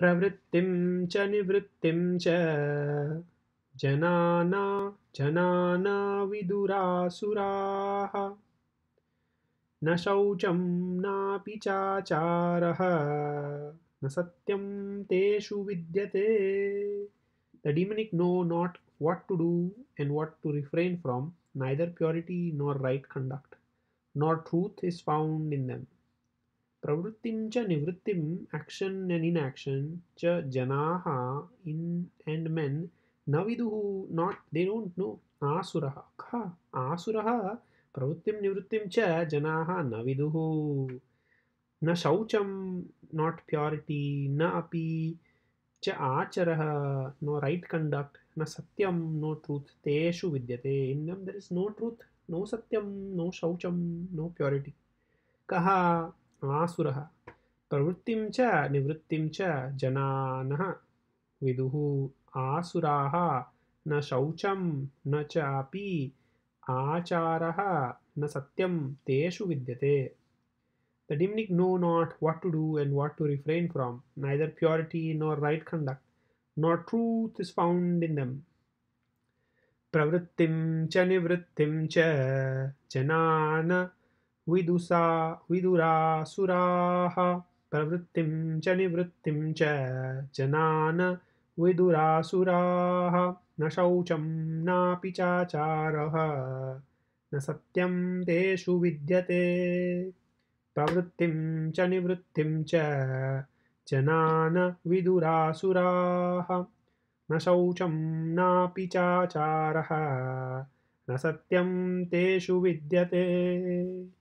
प्रवृत्तिं च निवृत्तिं च जनाना जनाना विदुरासुराः न शौचं नापि चाचारः न सत्यं तेषु विद्यते The demonic know not what to do and what to refrain from, neither purity nor right conduct, nor truth is found in them. प्रवृत्तिं च निवृत्तिम् एक्षन् एण्ड् इन् एक्षन् च जनाः इन् एण्ड् मेन् न विदुः नाट् दे डोण्ट् नो आसुरः ख आसुरः प्रवृत्तिं निवृत्तिं च जनाः न विदुः न शौचं नाट् प्योरिटि न अपि च आचरः नो रैट् कण्डक्ट् न सत्यं नो ट्रूत् तेषु विद्यते in there is no truth no सत्यं नो शौचं नो प्योरिटि कः आसुरः प्रवृत्तिं च निवृत्तिं च जनानः विदुः आसुराः न शौचं न चापि आचारः न सत्यं तेषु विद्यते the demonic know not what to do and what to refrain from neither purity nor right conduct not truth is found in them प्रवृत्तिं च निवृत्तिं च जनान विदुषा विदुरासुरा प्रवृत्ति च निवृत्ति चनान जनान् न शौचम ना चाचार न सत्यम तेषु विद्यते प्रवृत्ति च निवृत्ति चनान जनान् न शौचम ना चाचार न सत्यम तेषु विद्यते